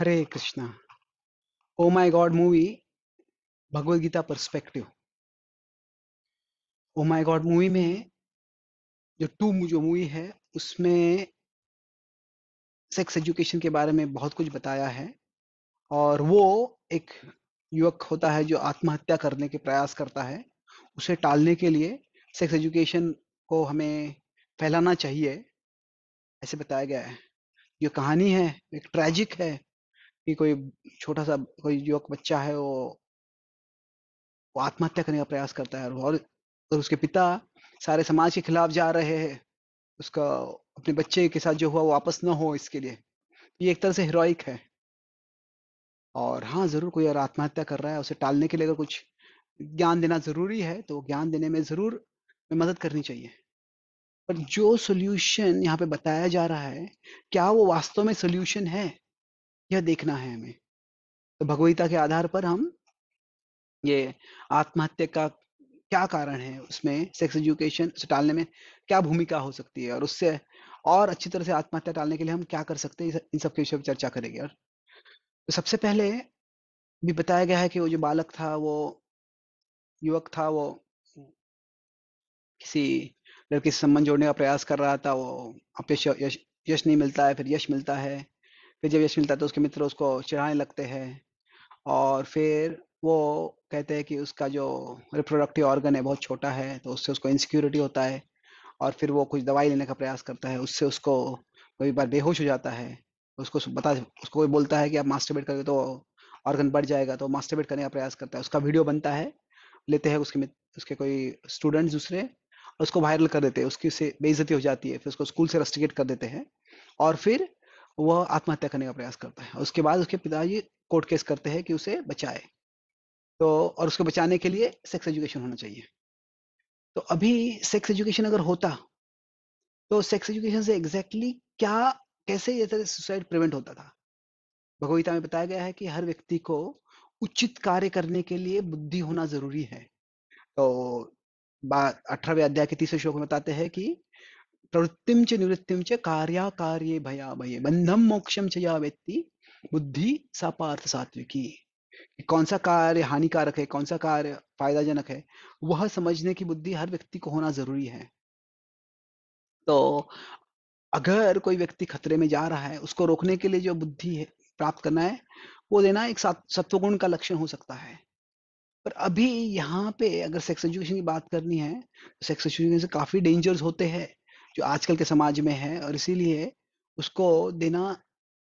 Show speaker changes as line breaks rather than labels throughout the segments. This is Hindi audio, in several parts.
Hare Krishna oh my god movie Bhagavadgita Gita oh my god movie में जो टू जो मूवी है उसमें सेक्स एजुकेशन के बारे में बहुत कुछ बताया है और वो एक युवक होता है जो आत्महत्या करने के प्रयास करता है उसे टालने के लिए सेक्स एजुकेशन को हमें फैलाना चाहिए ऐसे बताया गया है जो कहानी है एक ट्रेजिक है कि कोई छोटा सा कोई युवक बच्चा है वो वो आत्महत्या करने का प्रयास करता है और और उसके पिता सारे समाज के खिलाफ जा रहे हैं उसका अपने बच्चे के साथ जो हुआ वो वापस ना हो इसके लिए ये एक तरह से हीरोइक है और हाँ जरूर कोई और आत्महत्या कर रहा है उसे टालने के लिए अगर कुछ ज्ञान देना जरूरी है तो ज्ञान देने में जरूर मदद करनी चाहिए पर जो सोल्यूशन यहाँ पे बताया जा रहा है क्या वो वास्तव में सोल्यूशन है यह देखना है हमें तो भगवीता के आधार पर हम ये आत्महत्या का क्या कारण है उसमें सेक्स एजुकेशन उसे टालने में क्या भूमिका हो सकती है और उससे और अच्छी तरह से आत्महत्या टालने के लिए हम क्या कर सकते हैं इन सब के विषय पर चर्चा करेंगे और तो सबसे पहले भी बताया गया है कि वो जो बालक था वो युवक था वो किसी लड़की से संबंध जोड़ने का प्रयास कर रहा था वो अपने यश, यश नहीं मिलता है फिर यश मिलता है फिर जब यश मिलता है तो उसके मित्र उसको चिढ़ाने लगते हैं और फिर वो कहते हैं कि उसका जो रिप्रोडक्टिव ऑर्गन है बहुत छोटा है तो उससे उसको इनसिक्योरिटी होता है और फिर वो कुछ दवाई लेने का प्रयास करता है उससे उसको कई बार बेहोश हो जाता है उसको बता उसको कोई बोलता है कि आप मास्टरबेट करोगे तो ऑर्गन बढ़ जाएगा तो मास्टरबेट करने का प्रयास करता है उसका वीडियो बनता है लेते हैं उसके उसके कोई स्टूडेंट्स दूसरे उसको वायरल कर देते हैं उसकी उससे बेइज्जती हो जाती है फिर उसको स्कूल से रेस्टिकेट कर देते हैं और फिर वह आत्महत्या करने का प्रयास करता है उसके बाद उसके पिताजी कोर्ट केस करते हैं कि उसे बचाए तो और उसको बचाने के लिए सेक्स एजुकेशन होना चाहिए तो अभी सेक्स एजुकेशन अगर होता तो सेक्स एजुकेशन से एग्जैक्टली exactly क्या कैसे ये तरह सुसाइड प्रिवेंट होता था भगवगीता में बताया गया है कि हर व्यक्ति को उचित कार्य करने के लिए बुद्धि होना जरूरी है तो अठारहवें अध्याय के तीसरे श्लोक में बताते हैं कि प्रवृत्तिम च निवृत्तिम च कार्याकार्ये भया भये बंधम मोक्षम च या व्यक्ति बुद्धि सपार्थ सात्विकी कौन सा कार्य हानिकारक है कौन सा कार्य फायदाजनक है वह समझने की बुद्धि हर व्यक्ति को होना जरूरी है तो अगर कोई व्यक्ति खतरे में जा रहा है उसको रोकने के लिए जो बुद्धि प्राप्त करना है वो देना एक सत्वगुण का लक्षण हो सकता है पर अभी यहाँ पे अगर सेक्स एजुकेशन की बात करनी है तो सेक्स एजुकेशन से काफी डेंजर्स होते हैं जो आजकल के समाज में है और इसीलिए उसको देना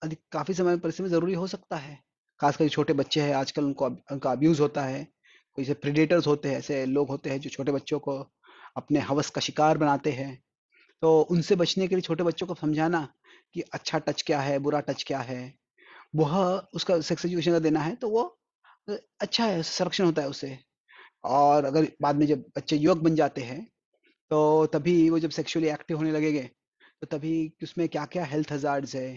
अधिक काफी समय परिस्थिति में जरूरी हो सकता है खासकर छोटे बच्चे हैं आजकल उनको उनका अब्यूज होता है कोई से प्रिडेटर्स होते हैं ऐसे लोग होते हैं जो छोटे बच्चों को अपने हवस का शिकार बनाते हैं तो उनसे बचने के लिए छोटे बच्चों को समझाना कि अच्छा टच क्या है बुरा टच क्या है वह उसका सेक्स एजुकेशन का देना है तो वो अच्छा है संरक्षण होता है उसे और अगर बाद में जब बच्चे युवक बन जाते हैं तो तभी वो जब सेक्सुअली एक्टिव होने लगेंगे तो तभी उसमें क्या क्या हेल्थ हजार्ड है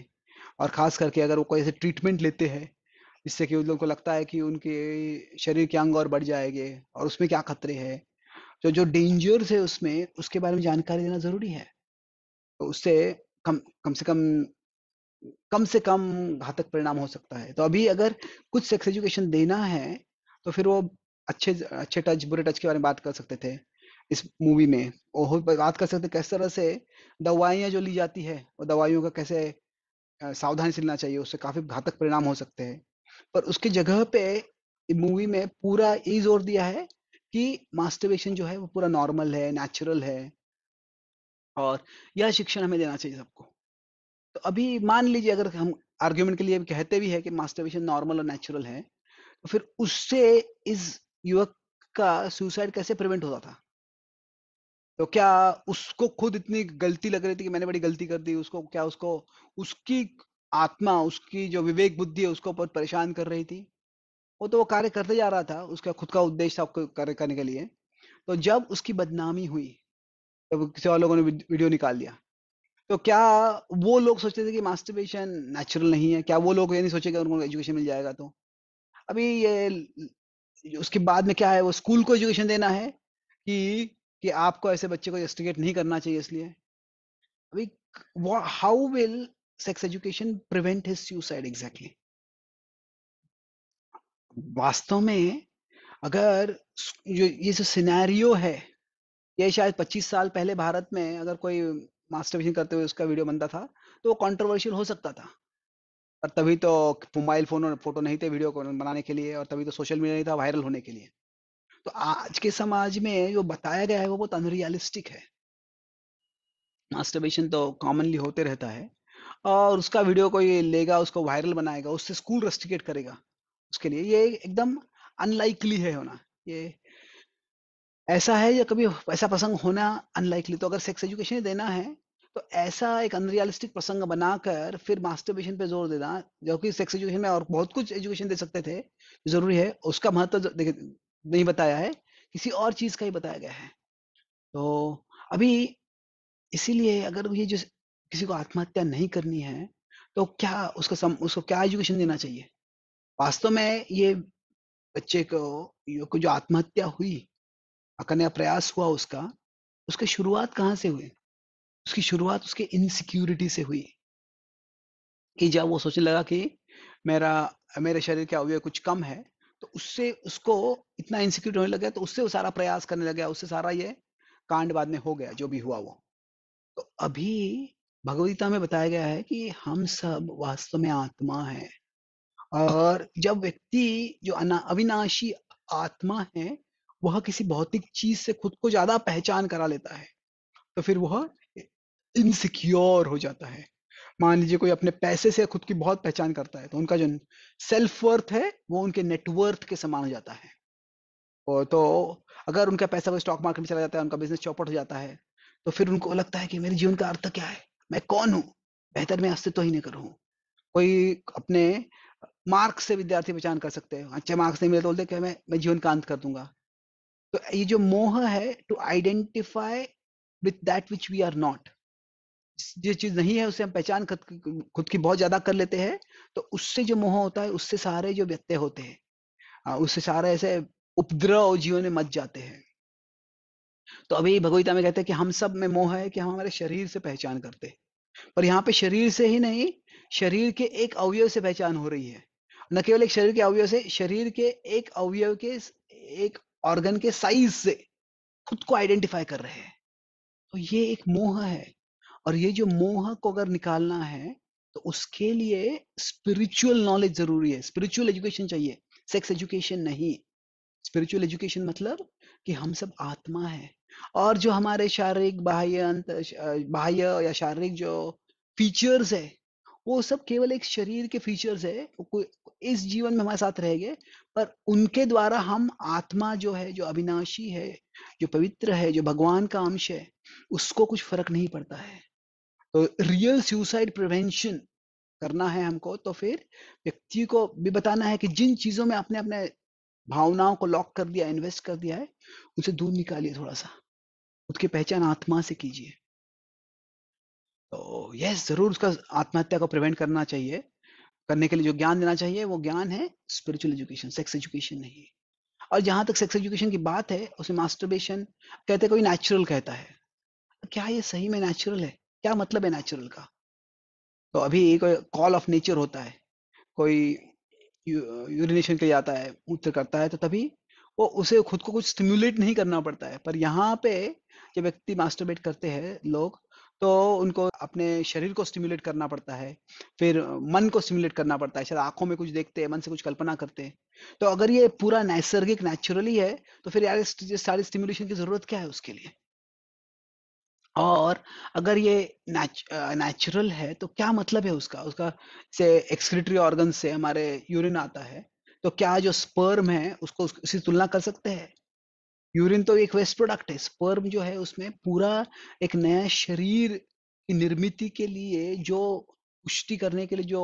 और खास करके अगर वो कोई ऐसे ट्रीटमेंट लेते हैं जिससे कि उन लोगों को लगता है कि उनके शरीर के अंग और बढ़ जाएंगे और उसमें क्या खतरे हैं तो जो जो डेंजर्स है उसमें उसके बारे में जानकारी देना जरूरी है तो उससे कम कम से कम कम से कम घातक परिणाम हो सकता है तो अभी अगर कुछ सेक्स एजुकेशन देना है तो फिर वो अच्छे अच्छे टच बुरे टच के बारे में बात कर सकते थे इस मूवी में और बात कर सकते किस तरह से दवाइयाँ जो ली जाती है और दवाइयों का कैसे सावधानी से लेना चाहिए उससे काफी घातक परिणाम हो सकते हैं पर उसकी जगह पे मूवी में पूरा ये जोर दिया है कि मास्टरबेशन जो है वो पूरा नॉर्मल है नेचुरल है और यह शिक्षण हमें देना चाहिए सबको तो अभी मान लीजिए अगर हम आर्ग्यूमेंट के लिए कहते भी है कि मास्टरबेशन नॉर्मल और नेचुरल है तो फिर उससे इस युवक का सुसाइड कैसे प्रिवेंट होता था तो क्या उसको खुद इतनी गलती लग रही थी कि मैंने बड़ी गलती कर दी उसको क्या उसको उसकी आत्मा उसकी जो विवेक बुद्धि है उसको बहुत परेशान कर रही थी वो तो वो कार्य करते जा रहा था उसका खुद का उद्देश्य था कार्य करने के लिए तो जब उसकी बदनामी हुई जब तो किसी और लोगों ने वीडियो निकाल लिया तो क्या वो लोग सोचते थे कि मास्टरबेशन नेचुरल नहीं है क्या वो लोग ये नहीं सोचे कि उनको एजुकेशन मिल जाएगा तो अभी ये उसके बाद में क्या है वो स्कूल को एजुकेशन देना है कि कि आपको ऐसे बच्चे को जस्टिकेट नहीं करना चाहिए इसलिए अभी how will sex education prevent his suicide exactly वास्तव में अगर जो ये जो सिनेरियो है ये शायद 25 साल पहले भारत में अगर कोई मास्टरबेशन करते हुए उसका वीडियो बनता था तो वो कंट्रोवर्शियल हो सकता था और तभी तो मोबाइल फोन और फोटो नहीं थे वीडियो को बनाने के लिए और तभी तो सोशल मीडिया नहीं था वायरल होने के लिए तो आज के समाज में जो बताया गया है वो बहुत अनरियलिस्टिक है मास्टरबेशन तो कॉमनली होते रहता है और उसका वीडियो कोई लेगा उसको वायरल बनाएगा उससे स्कूल रेस्टिकेट करेगा उसके लिए ये एकदम अनलाइकली है होना ये ऐसा है या कभी ऐसा प्रसंग होना अनलाइकली तो अगर सेक्स एजुकेशन देना है तो ऐसा एक अनरियलिस्टिक प्रसंग बनाकर फिर मास्टरबेशन पे जोर देना जो कि सेक्स एजुकेशन में और बहुत कुछ एजुकेशन दे सकते थे जरूरी है उसका महत्व तो नहीं बताया है किसी और चीज का ही बताया गया है तो अभी इसीलिए अगर ये जो किसी को आत्महत्या नहीं करनी है तो क्या उसको सम, उसको क्या एजुकेशन देना चाहिए वास्तव में ये बच्चे को को जो आत्महत्या हुई करने का प्रयास हुआ उसका उसकी शुरुआत कहाँ से हुई उसकी शुरुआत उसके इनसिक्योरिटी से हुई कि जब वो सोचने लगा कि मेरा मेरे शरीर के अवयव कुछ कम है तो उससे उसको इतना इंसिक्यूट होने लगा तो उससे वो सारा प्रयास करने लग गया उससे सारा ये कांड बाद में हो गया जो भी हुआ वो तो अभी भगवदगीता में बताया गया है कि हम सब वास्तव में आत्मा है और जब व्यक्ति जो अविनाशी आत्मा है वह किसी भौतिक चीज से खुद को ज्यादा पहचान करा लेता है तो फिर वह इनसिक्योर हो जाता है मान लीजिए कोई अपने पैसे से खुद की बहुत पहचान करता है तो उनका जो सेल्फ वर्थ है वो उनके नेटवर्थ के समान हो जाता है और तो अगर उनका पैसा कोई स्टॉक मार्केट में चला जाता है उनका बिजनेस चौपट हो जाता है तो फिर उनको लगता है कि मेरे जीवन का अर्थ क्या है मैं कौन हूँ बेहतर मैं अस्तित्व तो ही नहीं करूँ कोई अपने मार्क्स से विद्यार्थी पहचान कर सकते हैं अच्छे मार्क्स नहीं मिले तो बोलते कि मैं मैं जीवन का अंत कर दूंगा तो ये जो मोह है to identify with that which we are not जो चीज नहीं है उसे हम पहचान खुद की बहुत ज्यादा कर लेते हैं तो उससे जो मोह होता है उससे सारे जो व्यत्यय होते हैं हाँ, उससे सारे ऐसे उपद्रव जीवन में मच जाते हैं तो अभी भगवीता में कहते हैं कि हम सब में मोह है कि हम हमारे शरीर से पहचान करते हैं पर यहाँ पे शरीर से ही नहीं शरीर के एक अवयव से पहचान हो रही है न केवल एक शरीर के अवयव से शरीर के एक अवयव के एक ऑर्गन के साइज से खुद को आइडेंटिफाई कर रहे हैं तो ये एक मोह है और ये जो मोह को अगर निकालना है तो उसके लिए स्पिरिचुअल नॉलेज जरूरी है स्पिरिचुअल एजुकेशन चाहिए सेक्स एजुकेशन नहीं स्पिरिचुअल एजुकेशन मतलब कि हम सब आत्मा है और जो हमारे शारीरिक बाह्य अंत बाह्य या शारीरिक जो फीचर्स है वो सब केवल एक शरीर के फीचर्स है कोई इस जीवन में हमारे साथ रहेंगे पर उनके द्वारा हम आत्मा जो है जो अविनाशी है जो पवित्र है जो भगवान का अंश है उसको कुछ फर्क नहीं पड़ता है तो रियल सुसाइड प्रिवेंशन करना है हमको तो फिर व्यक्ति को भी बताना है कि जिन चीजों में आपने अपने भावनाओं को लॉक कर दिया इन्वेस्ट कर दिया है उसे दूर निकालिए थोड़ा सा उसकी पहचान आत्मा से कीजिए तो यस जरूर उसका आत्महत्या को प्रिवेंट करना चाहिए करने के लिए जो ज्ञान देना चाहिए वो ज्ञान है स्पिरिचुअल एजुकेशन सेक्स एजुकेशन नहीं और जहां तक सेक्स एजुकेशन की बात है उसे मास्टरबेशन कहते कोई नेचुरल कहता है क्या ये सही में नेचुरल है क्या मतलब है नेचुरल का तो अभी कोई कॉल ऑफ नेचर होता है कोई यूरिनेशन के लिए आता है मूत्र करता है तो तभी वो उसे खुद को कुछ स्टिम्युलेट नहीं करना पड़ता है पर यहाँ पे जब व्यक्ति मास्टरबेट करते हैं लोग तो उनको अपने शरीर को स्टिम्युलेट करना पड़ता है फिर मन को स्टिम्युलेट करना पड़ता है शायद आंखों में कुछ देखते हैं मन से कुछ कल्पना करते हैं तो अगर ये पूरा नैसर्गिक नेचुरली है तो फिर यार सारी स्टिम्युलेशन की जरूरत क्या है उसके लिए और अगर ये नेचुरल है तो क्या मतलब है उसका उसका से एक्सक्रिटरी ऑर्गन से हमारे यूरिन आता है तो क्या जो स्पर्म है उसको उसकी तुलना कर सकते हैं यूरिन तो एक वेस्ट प्रोडक्ट है स्पर्म जो है उसमें पूरा एक नया शरीर की निर्मित के लिए जो पुष्टि करने के लिए जो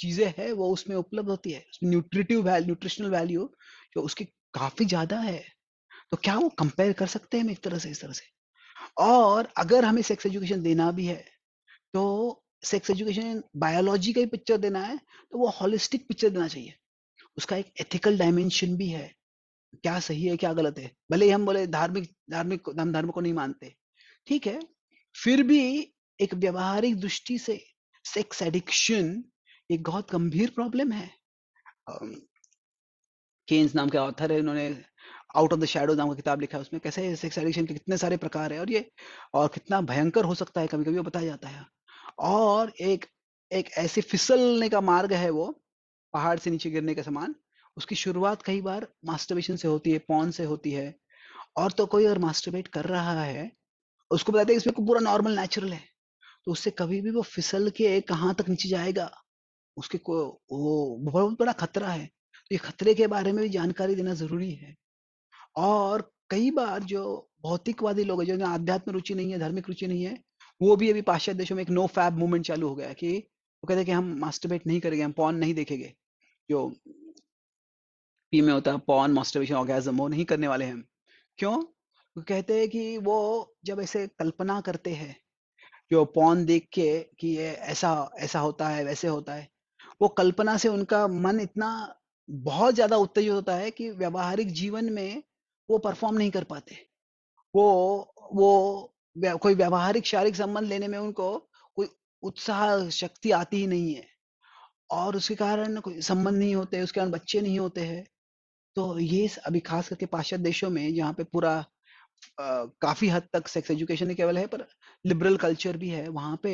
चीजें है वो उसमें उपलब्ध होती है न्यूट्रिटिव वैल्यू न्यूट्रिशनल वैल्यू जो उसकी काफी ज्यादा है तो क्या वो कंपेयर कर सकते हैं हम एक तरह से इस तरह से और अगर हमें सेक्स एजुकेशन देना भी है तो सेक्स एजुकेशन बायोलॉजी का ही पिक्चर देना है तो वो हॉलिस्टिक पिक्चर देना चाहिए उसका एक एथिकल डायमेंशन भी है क्या सही है क्या गलत है भले ही हम बोले धार्मिक धार्मिक हम धर्म को नहीं मानते ठीक है फिर भी एक व्यवहारिक दृष्टि से सेक्स एडिक्शन एक बहुत गंभीर प्रॉब्लम है केन्स नाम के ऑथर है उन्होंने आउट ऑफ द शेडो नाम का किताब लिखा है उसमें कैसे सेक्स एडिक्शन के कितने सारे प्रकार है और ये और कितना भयंकर हो सकता है कभी कभी वो बताया जाता है और एक एक ऐसे फिसलने का मार्ग है वो पहाड़ से नीचे गिरने के समान उसकी शुरुआत कई बार मास्टरबेशन से होती है पॉन से होती है और तो कोई अगर मास्टरबेट कर रहा है उसको बताते हैं इसमें पूरा नॉर्मल नेचुरल है तो उससे कभी भी वो फिसल के कहाँ तक नीचे जाएगा उसके को वो बहुत बड़ा खतरा है तो ये खतरे के बारे में भी जानकारी देना जरूरी है और कई बार जो भौतिकवादी लोग हैं जो आध्यात्मिक रुचि नहीं है धार्मिक रुचि नहीं है वो भी अभी पाश्चात्य देशों में एक नो फैब मूवमेंट चालू हो गया कि वो कहते हैं कि हम मास्टरबेट नहीं करेंगे हम पॉन नहीं देखेंगे जो पी में होता है पॉन मास्टरबेशन ऑर्गेजम वो नहीं करने वाले हैं क्यों वो कहते हैं कि वो जब ऐसे कल्पना करते हैं जो पॉन देख के कि ये ऐसा ऐसा होता है वैसे होता है वो कल्पना से उनका मन इतना बहुत ज्यादा उत्तेजित होता है कि व्यवहारिक जीवन में वो परफॉर्म नहीं कर पाते वो वो कोई व्यावहारिक शारीरिक संबंध लेने में उनको कोई उत्साह शक्ति आती ही नहीं है और उसके कारण कोई संबंध नहीं होते उसके कारण बच्चे नहीं होते हैं तो ये अभी खास करके पाश्चात्य देशों में जहाँ पे पूरा काफी हद तक सेक्स एजुकेशन केवल है पर लिबरल कल्चर भी है वहां पे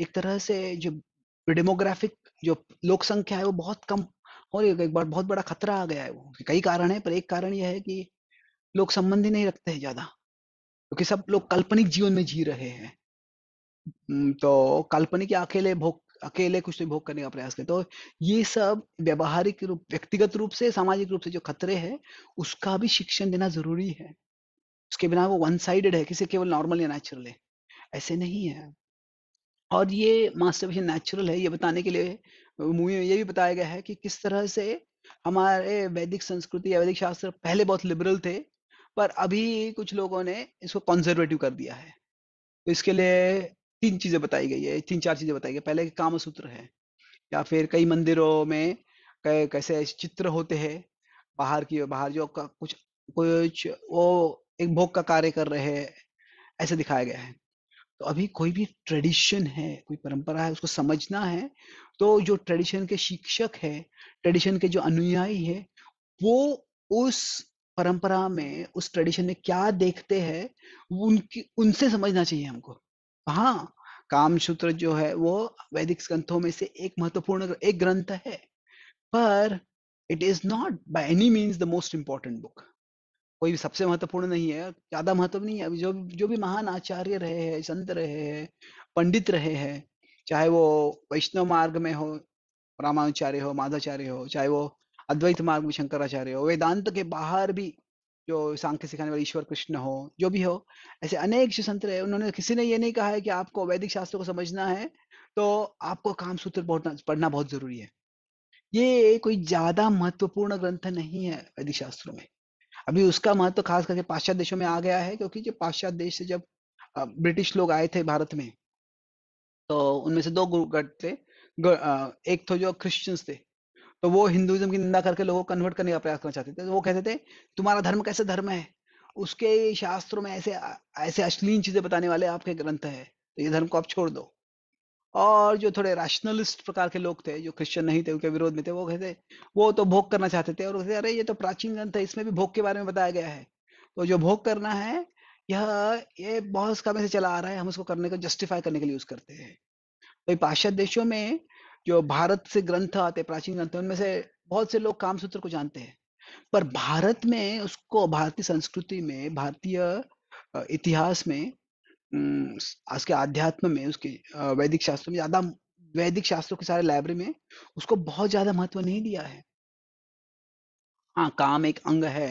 एक तरह से जो डेमोग्राफिक जो लोक संख्या है वो बहुत कम हो रही है एक बार बहुत बड़ा खतरा आ गया है वो कई कारण है पर एक कारण यह है कि लोग संबंध ही नहीं रखते हैं ज़्यादा क्योंकि सब लोग काल्पनिक जीवन में जी रहे हैं तो काल्पनिक या अकेले भोग अकेले कुछ भोग करने का प्रयास करते तो ये सब व्यवहारिक रूप व्यक्तिगत रूप से, सामाजिक रूप से जो खतरे हैं, उसका भी शिक्षण देना ज़रूरी है। उसके बिना वो वन साइडेड है, किसी केवल नॉर्मल या नेचुरल है, ऐसे नहीं है। और ये मास्टरबेशन नेचुरल है, ये बताने के लिए मूवी में ये भी बताया गया है कि किस तरह से हमारे वैदिक संस्कृति या वैदिक शास्त्र पहले बहुत लिबरल थे पर अभी कुछ लोगों ने इसको कंजर्वेटिव कर दिया है तो इसके लिए तीन चीजें बताई गई है तीन चार चीजें बताई गई पहले काम सूत्र है या फिर कई मंदिरों में कैसे चित्र होते हैं बाहर की बाहर जो कुछ कुछ वो एक भोग का कार्य कर रहे हैं ऐसे दिखाया गया है तो अभी कोई भी ट्रेडिशन है कोई परंपरा है उसको समझना है तो जो ट्रेडिशन के शिक्षक है ट्रेडिशन के जो अनुयायी है वो उस परंपरा में उस ट्रेडिशन में क्या देखते हैं उनकी उनसे समझना चाहिए हमको हाँ काम सूत्र जो है वो वैदिक ग्रंथों में से एक महत्वपूर्ण एक ग्रंथ है पर it is not by any means the most important book कोई सबसे महत्वपूर्ण नहीं है ज्यादा महत्व नहीं है जो जो भी महान आचार्य रहे हैं संत रहे हैं पंडित रहे हैं चाहे वो वैष्णव मार्ग में हो रामानुचार्य हो माधाचार्य हो चाहे वो अद्वैत मार्ग में शंकराचार्य हो वेदांत के बाहर भी जो सांख्य सिखाने वाले ईश्वर कृष्ण हो जो भी हो ऐसे अनेक जो संत रहे उन्होंने किसी ने ये नहीं कहा है कि आपको वैदिक शास्त्र को समझना है तो आपको काम सूत्र पढ़ना बहुत जरूरी है ये कोई ज्यादा महत्वपूर्ण ग्रंथ नहीं है वैदिक शास्त्रों में अभी उसका महत्व तो खास करके पाश्चात्य देशों में आ गया है क्योंकि जो पाश्चात्य देश से जब ब्रिटिश लोग आए थे भारत में तो उनमें से दो गुरु गट थे एक तो जो क्रिश्चियंस थे तो वो हिंदुइज्म की निंदा करके लोगों को कन्वर्ट करने का प्रयास करना चाहते थे तो वो कहते थे तुम्हारा धर्म कैसे धर्म है उसके शास्त्रों में ऐसे ऐसे अश्लील चीजें बताने वाले आपके ग्रंथ है तो ये धर्म को आप छोड़ दो और जो थोड़े रैशनलिस्ट प्रकार के लोग थे जो क्रिश्चियन नहीं थे उनके विरोध में थे वो कहते वो तो भोग करना चाहते थे और कहते अरे ये तो प्राचीन ग्रंथ है इसमें भी भोग के बारे में बताया गया है तो जो भोग करना है यह ये बहुत समय से चला आ रहा है हम उसको करने का जस्टिफाई करने के लिए यूज करते हैं तो पाश्चात्य देशों में जो भारत से ग्रंथ आते प्राचीन ग्रंथ उनमें से बहुत से लोग कामसूत्र को जानते हैं पर भारत में उसको भारतीय संस्कृति में भारतीय इतिहास में आज के आध्यात्म में उसके वैदिक शास्त्र में ज्यादा वैदिक शास्त्रों के सारे लाइब्रेरी में उसको बहुत ज्यादा महत्व नहीं दिया है हाँ काम एक अंग है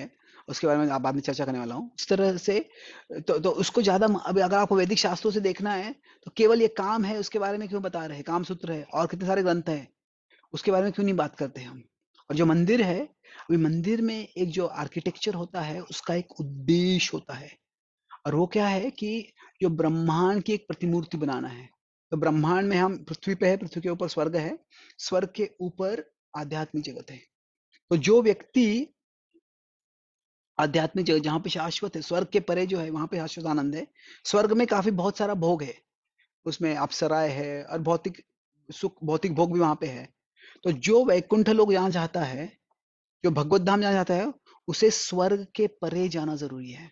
उसके बारे में आप बाद में चर्चा करने वाला हूँ इस तरह से तो, तो उसको ज्यादा अभी अगर आपको वैदिक शास्त्रों से देखना है तो केवल ये काम है उसके बारे में क्यों बता रहे हैं काम सूत्र है और कितने सारे ग्रंथ है उसके बारे में क्यों नहीं बात करते हम और जो मंदिर है अभी मंदिर में एक जो आर्किटेक्चर होता है उसका एक उद्देश्य होता है और वो क्या है कि जो ब्रह्मांड की एक प्रतिमूर्ति बनाना है तो ब्रह्मांड में हम पृथ्वी पे है पृथ्वी के ऊपर स्वर्ग है स्वर्ग के ऊपर आध्यात्मिक जगत है तो जो व्यक्ति आध्यात्मिक जगह जहाँ पे शाश्वत है स्वर्ग के परे जो है वहां पे शाश्वत आनंद है स्वर्ग में काफी बहुत सारा भोग है उसमें अप्सराय है और भौतिक सुख भौतिक भोग भी वहां पे है तो जो वैकुंठ लोग यहाँ जाता है जो भगवत धाम यहाँ जाता है उसे स्वर्ग के परे जाना जरूरी है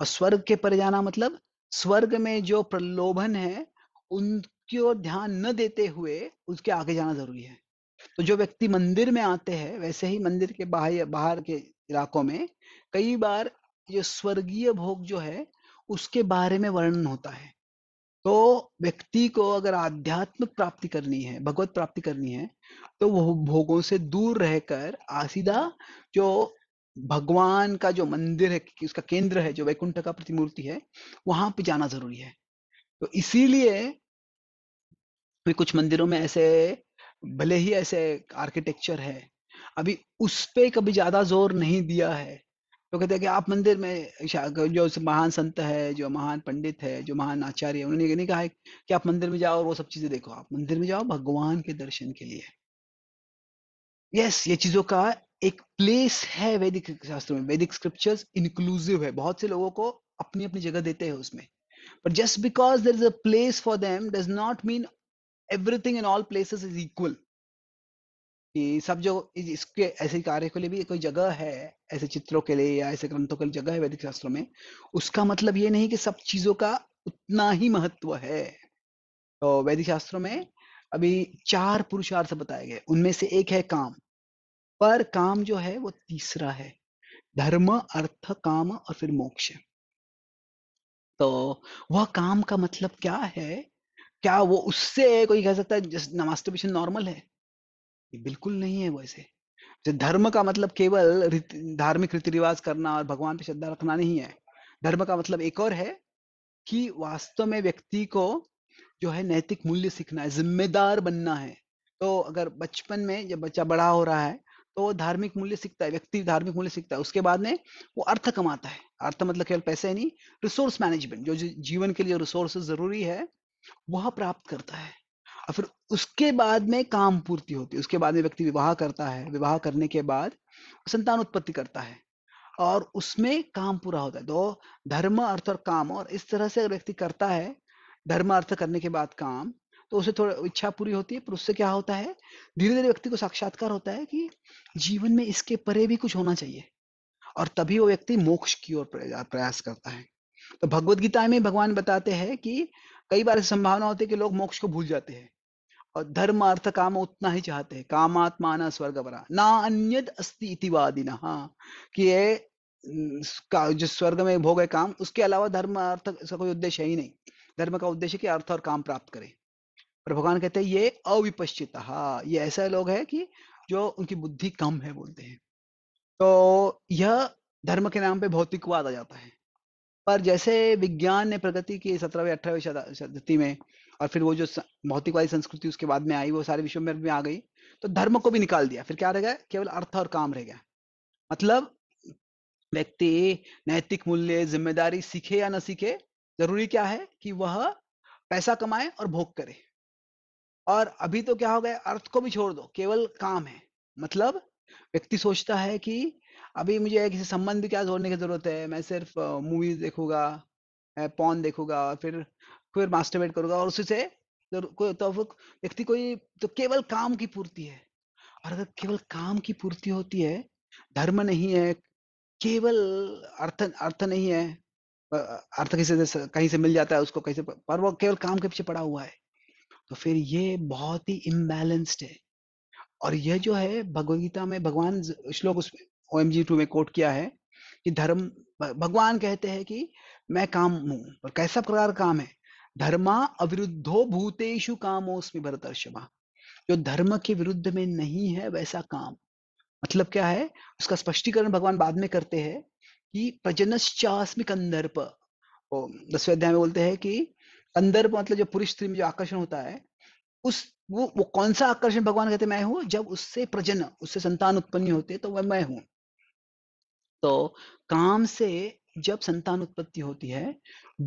और स्वर्ग के परे जाना मतलब स्वर्ग में जो प्रलोभन है उनकी ओर ध्यान न देते हुए उसके आगे जाना जरूरी है तो जो व्यक्ति मंदिर में आते हैं वैसे ही मंदिर के बाहर बाहर के इलाकों में कई बार ये स्वर्गीय भोग जो है उसके बारे में वर्णन होता है तो व्यक्ति को अगर आध्यात्मिक प्राप्ति करनी है भगवत प्राप्ति करनी है तो वो भोगों से दूर रहकर आसीदा जो भगवान का जो मंदिर है उसका केंद्र है जो वैकुंठ का प्रतिमूर्ति है वहां पर जाना जरूरी है तो इसीलिए कुछ मंदिरों में ऐसे भले ही ऐसे आर्किटेक्चर है अभी उस पर कभी ज्यादा जोर नहीं दिया है तो कहते हैं कि आप मंदिर में जो महान संत है जो महान पंडित है जो महान आचार्य है उन्होंने नहीं कहा है कि आप मंदिर में जाओ और वो सब चीजें देखो आप मंदिर में जाओ भगवान के दर्शन के लिए यस ये चीजों का एक प्लेस है वैदिक शास्त्रों में वैदिक स्क्रिप्चर्स इंक्लूसिव है बहुत से लोगों को अपनी अपनी जगह देते हैं उसमें but just because there is a place for them does not mean everything in all places is equal कि सब जो इसके ऐसे कार्य के लिए भी कोई जगह है ऐसे चित्रों के लिए या ऐसे ग्रंथों के लिए जगह है वैदिक शास्त्रों में उसका मतलब ये नहीं कि सब चीजों का उतना ही महत्व है तो वैदिक शास्त्रों में अभी चार पुरुषार्थ बताए गए उनमें से एक है काम पर काम जो है वो तीसरा है धर्म अर्थ काम और फिर मोक्ष तो वह काम का मतलब क्या है क्या वो उससे कोई कह सकता है नमास्ते तो नॉर्मल है बिल्कुल नहीं है वैसे धर्म का मतलब केवल धार्मिक रीति रिवाज करना और भगवान पे श्रद्धा रखना नहीं है धर्म का मतलब एक और है कि वास्तव में व्यक्ति को जो है नैतिक मूल्य सीखना है जिम्मेदार बनना है तो अगर बचपन में जब बच्चा बड़ा हो रहा है तो वो धार्मिक मूल्य सीखता है व्यक्ति धार्मिक मूल्य सीखता है उसके बाद में वो अर्थ कमाता है अर्थ मतलब केवल पैसे नहीं रिसोर्स मैनेजमेंट जो जीवन के लिए रिसोर्स जरूरी है वह प्राप्त करता है और फिर उसके बाद में काम पूर्ति होती है उसके बाद में व्यक्ति विवाह करता है विवाह करने के बाद संतान उत्पत्ति करता है और उसमें काम पूरा होता है दो तो धर्म अर्थ और काम और इस तरह से अगर व्यक्ति करता है धर्म अर्थ करने के बाद काम तो उसे थोड़ा इच्छा पूरी होती है पर उससे क्या होता है धीरे धीरे व्यक्ति को साक्षात्कार होता है कि जीवन में इसके परे भी कुछ होना चाहिए और तभी वो व्यक्ति मोक्ष की ओर प्रयास करता है तो भगवत गीता में भगवान बताते हैं कि कई बार संभावना होती है कि लोग मोक्ष को भूल जाते हैं और धर्म अर्थ काम उतना ही चाहते हैं न स्वर्ग बरा ना अन्य अस्थितिवादी ना कि ये जो स्वर्ग में भोग है काम उसके अलावा धर्म अर्थ का कोई उद्देश्य ही नहीं धर्म का उद्देश्य कि अर्थ और काम प्राप्त करें पर भगवान कहते हैं ये अविपश्चित ये ऐसा लोग है कि जो उनकी बुद्धि कम है बोलते हैं तो यह धर्म के नाम पे भौतिकवाद आ जाता है पर जैसे विज्ञान ने प्रगति की सत्रहवीं अठारहवीं शताब्दी में और फिर वो जो भौतिकवादी संस्कृति उसके बाद में आई वो सारे विश्व में आ गई तो धर्म को भी निकाल दिया फिर क्या रह गया केवल अर्थ और काम रह गया मतलब व्यक्ति नैतिक मूल्य जिम्मेदारी सीखे या ना सीखे जरूरी क्या है कि वह पैसा कमाए और भोग करे और अभी तो क्या हो गया अर्थ को भी छोड़ दो केवल काम है मतलब व्यक्ति सोचता है कि अभी मुझे किसी संबंध क्या जोड़ने की जरूरत है मैं सिर्फ मूवीज देखूंगा पौन देखूंगा और फिर फिर मास्टरबेट करूंगा और उसी से तो व्यक्ति कोई तो केवल काम की पूर्ति है और अगर केवल काम की पूर्ति होती है धर्म नहीं है केवल अर्थ अर्थ नहीं है अर्थ किसी से कहीं से मिल जाता है उसको कहीं से पर वो केवल काम के पीछे पड़ा हुआ है तो फिर ये बहुत ही इम्बेलेंस्ड है और यह जो है भगवदगीता में भगवान श्लोक उसमें ओ एम जी टू में कोट किया है कि धर्म भगवान कहते हैं कि मैं काम हूं पर कैसा प्रकार काम है धर्मा अविरुद्धो भूतेषु कामोस्मि भरतर्षभा जो धर्म के विरुद्ध में नहीं है वैसा काम मतलब क्या है उसका स्पष्टीकरण भगवान बाद में करते हैं कि प्रजनश्चास्मि कंदर्प दसवें अध्याय में बोलते हैं कि कंदर्प मतलब जो पुरुष स्त्री में जो आकर्षण होता है उस वो वो कौन सा आकर्षण भगवान कहते मैं हूं जब उससे प्रजन उससे संतान उत्पन्न होते तो वह मैं हूं तो काम से जब संतान उत्पत्ति होती है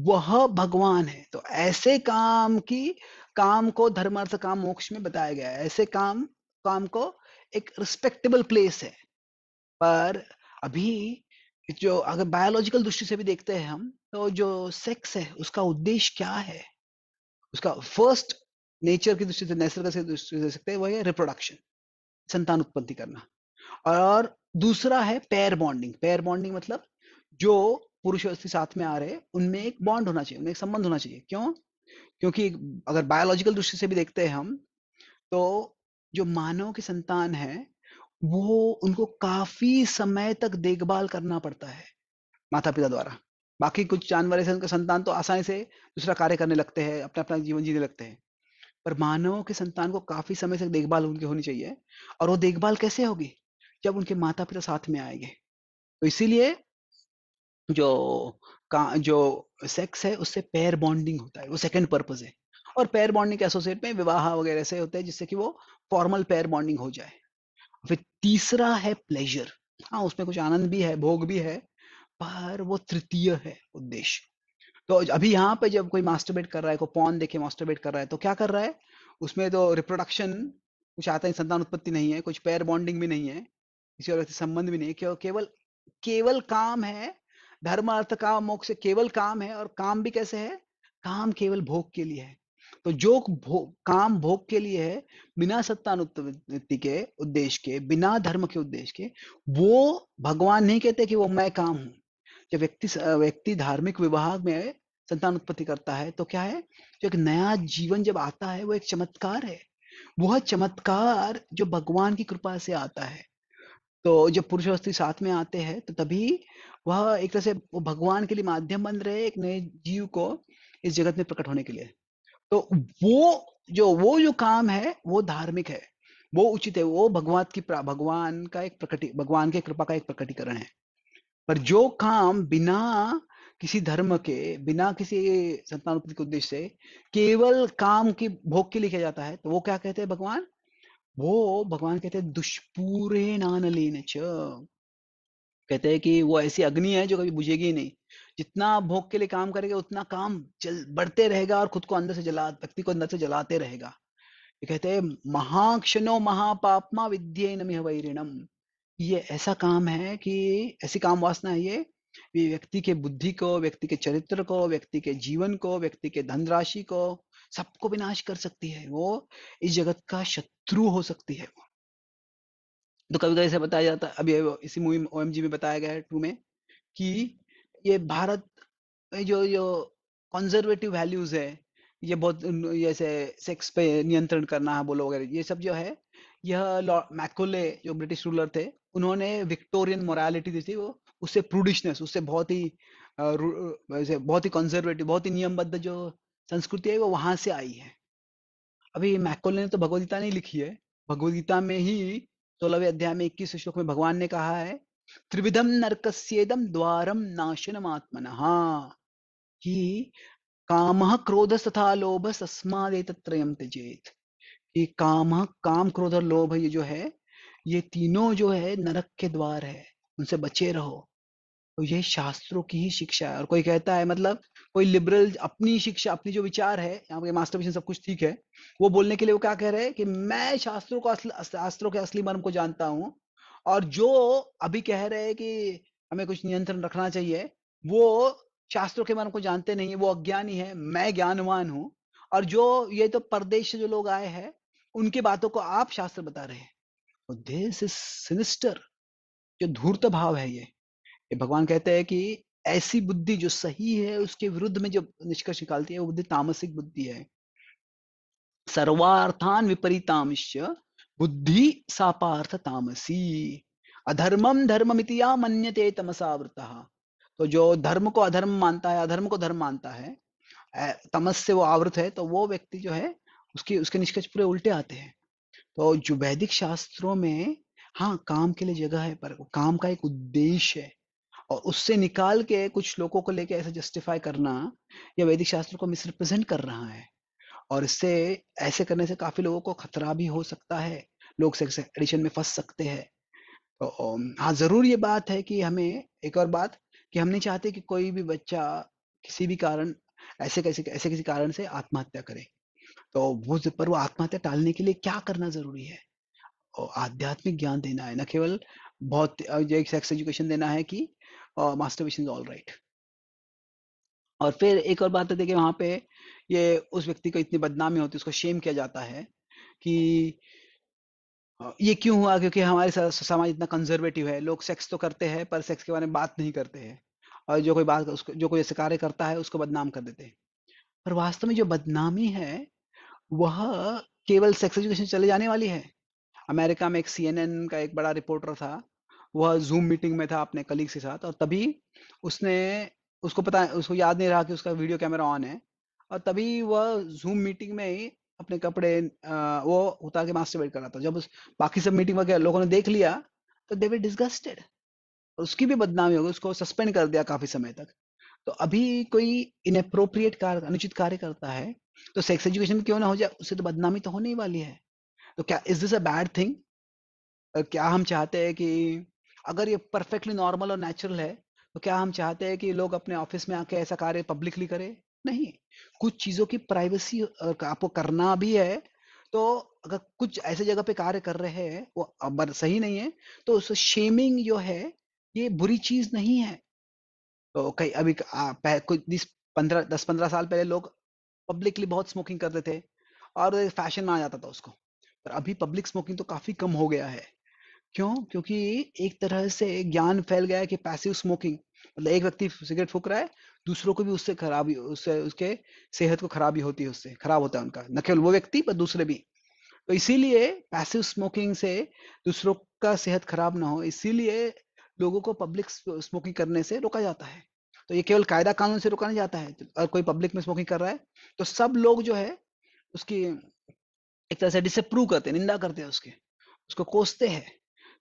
वह भगवान है तो ऐसे काम की काम को धर्मार्थ काम मोक्ष में बताया गया है ऐसे काम काम को एक रिस्पेक्टेबल प्लेस है पर अभी जो अगर बायोलॉजिकल दृष्टि से भी देखते हैं हम तो जो सेक्स है उसका उद्देश्य क्या है उसका फर्स्ट नेचर की दृष्टि से नैसर्ग से दृष्टि से सकते हैं वह है रिप्रोडक्शन संतान उत्पत्ति करना और दूसरा है पेयर बॉन्डिंग पेयर बॉन्डिंग मतलब जो और स्त्री साथ में आ रहे हैं उनमें एक बॉन्ड होना चाहिए उनमें एक संबंध होना चाहिए क्यों क्योंकि अगर बायोलॉजिकल दृष्टि से भी देखते हैं हम तो जो मानव की संतान है वो उनको काफी समय तक देखभाल करना पड़ता है माता पिता द्वारा बाकी कुछ जानवर ऐसे उनके संतान तो आसानी से दूसरा कार्य करने लगते हैं अपना अपना जीवन जीने लगते हैं पर मानवों के संतान को काफी समय तक देखभाल उनकी होनी चाहिए और वो देखभाल कैसे होगी जब उनके माता पिता साथ में आएंगे तो इसीलिए जो का जो सेक्स है उससे पेयर बॉन्डिंग होता है वो सेकंड पर्पज है और पेयर बॉन्डिंग एसोसिएट में विवाह वगैरह से होता है जिससे कि वो फॉर्मल पेयर बॉन्डिंग हो जाए फिर तीसरा है प्लेजर हाँ उसमें कुछ आनंद भी है भोग भी है पर वो तृतीय है उद्देश्य तो अभी यहाँ पे जब कोई मास्टरबेट कर रहा है कोई पॉन देखे मास्टरबेट कर रहा है तो क्या कर रहा है उसमें तो रिप्रोडक्शन कुछ आता है संतान उत्पत्ति नहीं है कुछ पेयर बॉन्डिंग भी नहीं है किसी और संबंध भी नहीं है केवल केवल काम है धर्म अर्थ काम मोक्ष केवल काम है और काम भी कैसे है काम केवल भोग के लिए है तो जो भो, काम भोग के लिए है बिना सत्तानुत्पत्ति के उद्देश्य के बिना धर्म के उद्देश्य के वो भगवान नहीं कहते कि वो मैं काम हूं जब व्यक्ति व्यक्ति धार्मिक विभाग में संतान उत्पत्ति करता है तो क्या है जो एक नया जीवन जब आता है वो एक चमत्कार है वह चमत्कार जो भगवान की कृपा से आता है तो जब पुरुष अवस्थी साथ में आते हैं तो तभी वह एक तरह से वो भगवान के लिए माध्यम बन रहे एक नए जीव को इस जगत में प्रकट होने के लिए तो वो जो वो जो काम है वो धार्मिक है वो उचित है वो भगवान की भगवान का एक प्रकटी भगवान के कृपा का एक प्रकटीकरण है पर जो काम बिना किसी धर्म के बिना किसी संतानोपति के उद्देश्य से केवल काम की भोग के लिए किया जाता है तो वो क्या कहते हैं भगवान वो भगवान कहते हैं दुष्पूरे नानलीन च कहते हैं कि वो ऐसी अग्नि है जो कभी बुझेगी ही नहीं जितना आप भोग के लिए काम करेंगे उतना काम जल बढ़ते रहेगा और खुद को अंदर से जला व्यक्ति को अंदर से जलाते रहेगा ये कहते हैं महाक्षणो महापापमा विद्य नमिह वैरिणम ये ऐसा काम है कि ऐसी काम वासना है ये व्यक्ति के बुद्धि को व्यक्ति के चरित्र को व्यक्ति के जीवन को व्यक्ति के धनराशि को सबको विनाश कर सकती है वो इस जगत का शत्रु हो सकती है वो तो कभी कभी ऐसा बताया जाता अभी इसी मूवी ओ में बताया गया है टू में कि ये भारत में जो जो कंजर्वेटिव वैल्यूज है ये बहुत जैसे सेक्स पे नियंत्रण करना है बोलो वगैरह ये सब जो है यह मैकोले जो ब्रिटिश रूलर थे उन्होंने विक्टोरियन मोरालिटी दी थी वो उससे प्रूडिशनेस उससे बहुत ही वैसे बहुत ही कंजर्वेटिव बहुत ही नियमबद्ध जो संस्कृति है वो वहां से आई है अभी मैकोले ने तो भगवदगीता नहीं लिखी है भगवदगीता में ही सोलहवें अध्याय में इक्कीस श्लोक में भगवान ने कहा है त्रिविधम नरकस्येदम द्वारम नाशनम आत्मन कि काम क्रोध तथा लोभ तस्मादे त्यजेत कि काम काम क्रोध और लोभ ये जो है ये तीनों जो है नरक के द्वार है उनसे बचे रहो और तो शास्त्रों की ही शिक्षा है और कोई कहता है मतलब कोई लिबरल अपनी शिक्षा अपनी जो विचार है यहाँ के मास्टर सब कुछ ठीक है वो बोलने के लिए वो क्या कह रहे हैं कि मैं शास्त्रों को शास्त्रों के असली मर्म को जानता हूँ और जो अभी कह रहे हैं कि हमें कुछ नियंत्रण रखना चाहिए वो शास्त्रों के मर्म को जानते नहीं है वो अज्ञानी है मैं ज्ञानवान हूँ और जो ये तो परदेश जो लोग आए हैं उनकी बातों को आप शास्त्र बता रहे हैं दिस इज सिनिस्टर जो धूर्त भाव है ये ये भगवान कहते हैं कि ऐसी बुद्धि जो सही है उसके विरुद्ध में जो निष्कर्ष निकालती है वो बुद्धि तामसिक बुद्धि है सर्वार्थान विपरीतांश बुद्धि सापार्थ तामसी अधर्मम धर्म या मन्यते तमसावृत तो जो धर्म को अधर्म मानता है अधर्म को धर्म मानता है तमस से वो आवृत है तो वो व्यक्ति जो है उसके उसके निष्कर्ष पूरे उल्टे आते हैं तो जो वैदिक शास्त्रों में हाँ काम के लिए जगह है पर काम का एक उद्देश्य है और उससे निकाल के कुछ लोगों को लेके ऐसे जस्टिफाई करना या वैदिक शास्त्र को मिसरिप्रेजेंट कर रहा है और इससे ऐसे करने से काफी लोगों को खतरा भी हो सकता है लोग सेक्स एडिशन में फंस सकते हैं तो हाँ जरूर ये बात है कि हमें एक और बात कि हम नहीं चाहते कि कोई भी बच्चा किसी भी कारण ऐसे कैसे ऐसे किसी कारण से आत्महत्या करे तो वो पर वो आत्महत्या टालने के लिए क्या करना जरूरी है आध्यात्मिक ज्ञान देना है न केवल बहुत एक सेक्स एजुकेशन देना है कि और मास्टरबेशन इज ऑल राइट और फिर एक और बात है देखिए वहां पे ये उस व्यक्ति को इतनी बदनामी होती है उसको शेम किया जाता है कि ये क्यों हुआ क्योंकि हमारे समाज इतना कंजर्वेटिव है लोग सेक्स तो करते हैं पर सेक्स के बारे में बात नहीं करते हैं और जो कोई बात उसको जो कोई ऐसे कार्य करता है उसको बदनाम कर देते हैं पर वास्तव में जो बदनामी है वह केवल सेक्स एजुकेशन चले जाने वाली है अमेरिका में एक सी का एक बड़ा रिपोर्टर था वह जूम मीटिंग में था अपने कलीग्स के साथ और तभी उसने उसको पता उसको याद नहीं रहा कि उसका वीडियो कैमरा ऑन है और तभी वह जूम मीटिंग में ही अपने कपड़े वो उतार के मास्टरबेट कर रहा था जब उस बाकी सब मीटिंग वगैरह लोगों ने देख लिया तो दे डिस्गस्टेड और उसकी भी बदनामी हो गई उसको सस्पेंड कर दिया काफी समय तक तो अभी कोई इनअप्रोप्रिएट कार्य अनुचित कार्य करता है तो सेक्स एजुकेशन क्यों ना हो जाए उससे तो बदनामी तो होने ही वाली है तो क्या is this a bad thing क्या हम चाहते हैं कि अगर ये परफेक्टली नॉर्मल और नेचुरल है तो क्या हम चाहते हैं कि लोग अपने ऑफिस में आके ऐसा कार्य पब्लिकली करें नहीं कुछ चीजों की प्राइवेसी आपको करना भी है तो अगर कुछ ऐसे जगह पे कार्य कर रहे हैं वो सही नहीं है तो उस शेमिंग जो है ये बुरी चीज नहीं है तो कई अभी कुछ पंद्रह दस पंद्रह साल पहले लोग पब्लिकली बहुत स्मोकिंग करते थे और फैशन में आ जाता था उसको पर अभी पब्लिक स्मोकिंग तो काफी कम हो गया है क्यों क्योंकि एक तरह से ज्ञान फैल गया है कि पैसिव स्मोकिंग मतलब एक व्यक्ति सिगरेट फूक रहा है दूसरों को भी उससे खराबी उससे उसके सेहत को खराबी होती है उससे खराब होता है उनका न केवल वो व्यक्ति पर दूसरे भी तो इसीलिए पैसिव स्मोकिंग से दूसरों का सेहत खराब ना हो इसीलिए लोगों को पब्लिक स्मोकिंग करने से रोका जाता है तो ये केवल कायदा कानून से रोका नहीं जाता है अगर कोई पब्लिक में स्मोकिंग कर रहा है तो सब लोग जो है उसकी एक तरह से डिसअप्रूव करते हैं निंदा करते हैं उसके उसको कोसते हैं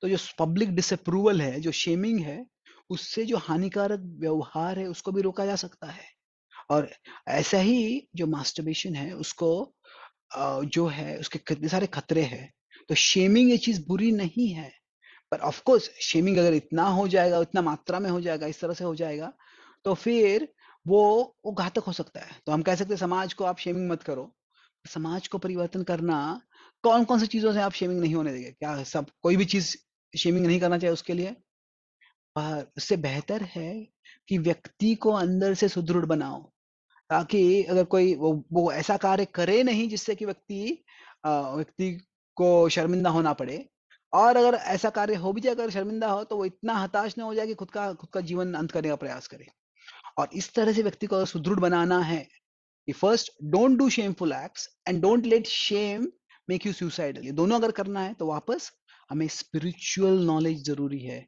तो जो पब्लिक डिसअप्रूवल है जो शेमिंग है उससे जो हानिकारक व्यवहार है उसको भी रोका जा सकता है और ऐसा ही जो मास्टरबेशन है उसको जो है उसके कितने सारे खतरे हैं तो शेमिंग ये चीज बुरी नहीं है पर ऑफकोर्स शेमिंग अगर इतना हो जाएगा इतना मात्रा में हो जाएगा इस तरह से हो जाएगा तो फिर वो वो घातक हो सकता है तो हम कह सकते हैं समाज को आप शेमिंग मत करो समाज को परिवर्तन करना कौन कौन सी चीजों से आप शेमिंग नहीं होने देंगे क्या सब कोई भी चीज शेमिंग नहीं करना चाहिए उसके लिए पर उससे बेहतर है कि व्यक्ति को अंदर से सुदृढ़ बनाओ ताकि अगर कोई वो वो ऐसा कार्य करे नहीं जिससे कि व्यक्ति व्यक्ति को शर्मिंदा होना पड़े और अगर ऐसा कार्य हो भी जाए अगर शर्मिंदा हो तो वो इतना हताश ना हो जाए कि खुद का खुद का जीवन अंत करने का प्रयास करे और इस तरह से व्यक्ति को सुदृढ़ बनाना है कि first don't do shameful acts and don't let shame make you suicidal ये दोनों अगर करना है तो वापस हमें स्पिरिचुअल नॉलेज जरूरी है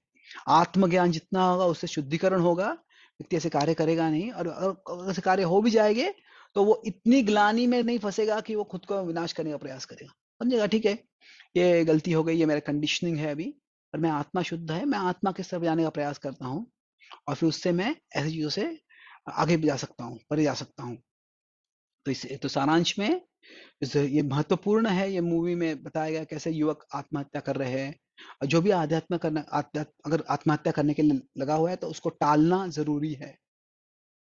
आत्मज्ञान जितना होगा उससे शुद्धिकरण होगा व्यक्ति ऐसे कार्य करेगा नहीं और ऐसे कार्य हो भी जाएंगे तो वो इतनी ग्लानी में नहीं फंसेगा कि वो खुद को विनाश करने का प्रयास करेगा समझेगा हाँ, ठीक है ये गलती हो गई ये मेरा कंडीशनिंग है अभी और मैं आत्मा शुद्ध है मैं आत्मा के सब जाने का प्रयास करता हूँ और फिर उससे मैं ऐसी चीजों से आगे भी जा सकता हूँ परे जा सकता हूँ तो इस तो सारांश में ये महत्वपूर्ण है ये मूवी में बताया गया कैसे युवक आत्महत्या कर रहे हैं और जो भी आध्यात्म करना आध्यात्म अगर आत्महत्या करने के लिए लगा हुआ है तो उसको टालना जरूरी है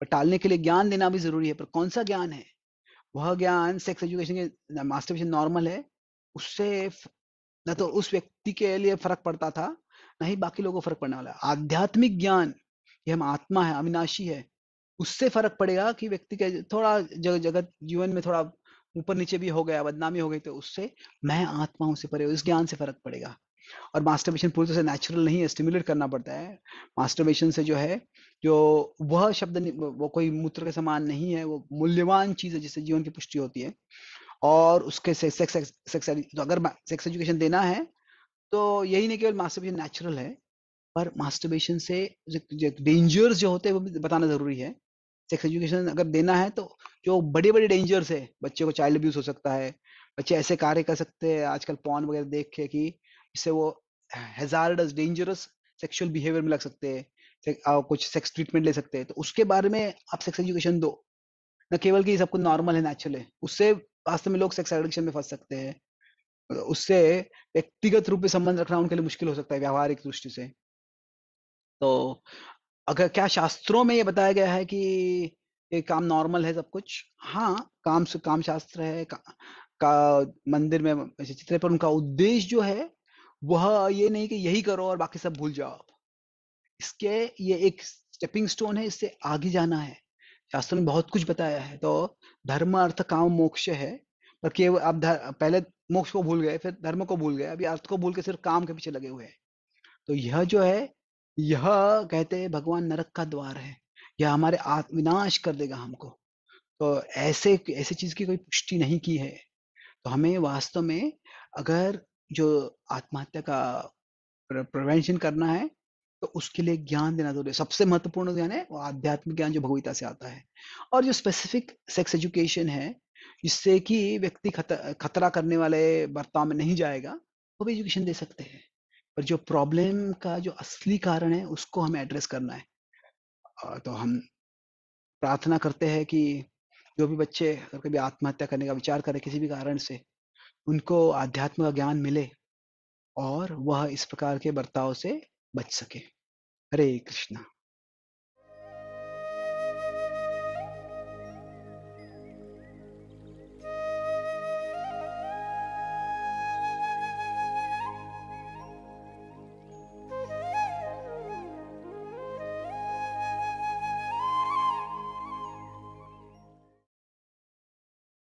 और टालने के लिए ज्ञान देना भी जरूरी है पर कौन सा ज्ञान है वह ज्ञान सेक्स एजुकेशन के मास्टर नॉर्मल है उससे न तो उस व्यक्ति के लिए फर्क पड़ता था ना ही बाकी लोगों को फर्क पड़ने वाला आध्यात्मिक ज्ञान ये हम आत्मा है अविनाशी है उससे फर्क पड़ेगा कि व्यक्ति के थोड़ा जग, जगत जीवन में थोड़ा ऊपर नीचे भी हो गया बदनामी हो गई तो उससे मैं आत्माओं से परे इस ज्ञान से फर्क पड़ेगा और मास्टरबेशन पूरी तरह से नेचुरल नहीं है स्टिमुलेट करना पड़ता है मास्टरबेशन से जो है जो वह शब्द वो कोई मूत्र के समान नहीं है वो मूल्यवान चीज है जिससे जीवन की पुष्टि होती है और उसके से सेक्स सेक्स तो अगर सेक्स एजुकेशन देना है तो यही नहीं केवल मास्टरबेशन नेचुरल है पर मास्टरबेशन से डेंजर्स जो होते हैं वो भी बताना जरूरी है सेक्स एजुकेशन अगर देना है तो जो बड़े बड़े डेंजर्स है बच्चे को चाइल्ड अब्यूज हो सकता है बच्चे ऐसे कार्य कर सकते हैं आजकल पॉन वगैरह देख के कि इससे वो हजार डेंजरस सेक्सुअल बिहेवियर में लग सकते हैं कुछ सेक्स ट्रीटमेंट ले सकते हैं तो उसके बारे में आप सेक्स एजुकेशन दो न केवल कि सबको नॉर्मल है नेचुरल है उससे वास्तव में लोग सेक्स एडिक्शन में फंस सकते हैं उससे व्यक्तिगत रूप में संबंध रखना उनके लिए मुश्किल हो सकता है व्यवहारिक दृष्टि से तो अगर क्या शास्त्रों में ये बताया गया है कि ये काम नॉर्मल है सब कुछ हाँ काम से काम शास्त्र है का, का मंदिर में चित्र पर उनका उद्देश्य जो है वह ये नहीं कि यही करो और बाकी सब भूल जाओ आप इसके ये एक स्टेपिंग स्टोन है इससे आगे जाना है शास्त्र में बहुत कुछ बताया है तो धर्म अर्थ काम मोक्ष है पर केवल आप पहले मोक्ष को भूल गए फिर धर्म को भूल गए अभी अर्थ को भूल के सिर्फ काम के पीछे लगे हुए हैं तो यह जो है यह कहते हैं भगवान नरक का द्वार है यह हमारे आत्मविनाश कर देगा हमको तो ऐसे ऐसी चीज की कोई पुष्टि नहीं की है तो हमें वास्तव में अगर जो आत्महत्या का प्रिवेंशन करना है तो उसके लिए ज्ञान देना जरूरी है सबसे महत्वपूर्ण ज्ञान है वो आध्यात्मिक ज्ञान जो भगविता से आता है और जो स्पेसिफिक सेक्स एजुकेशन है जिससे कि व्यक्ति खतरा करने वाले बर्ताव में नहीं जाएगा वो भी एजुकेशन दे सकते हैं पर जो प्रॉब्लम का जो असली कारण है उसको हमें एड्रेस करना है तो हम प्रार्थना करते हैं कि जो भी बच्चे अगर कभी आत्महत्या करने का विचार करें किसी भी कारण से उनको आध्यात्म का ज्ञान मिले और वह इस प्रकार के बर्ताव से बच सके हरे कृष्णा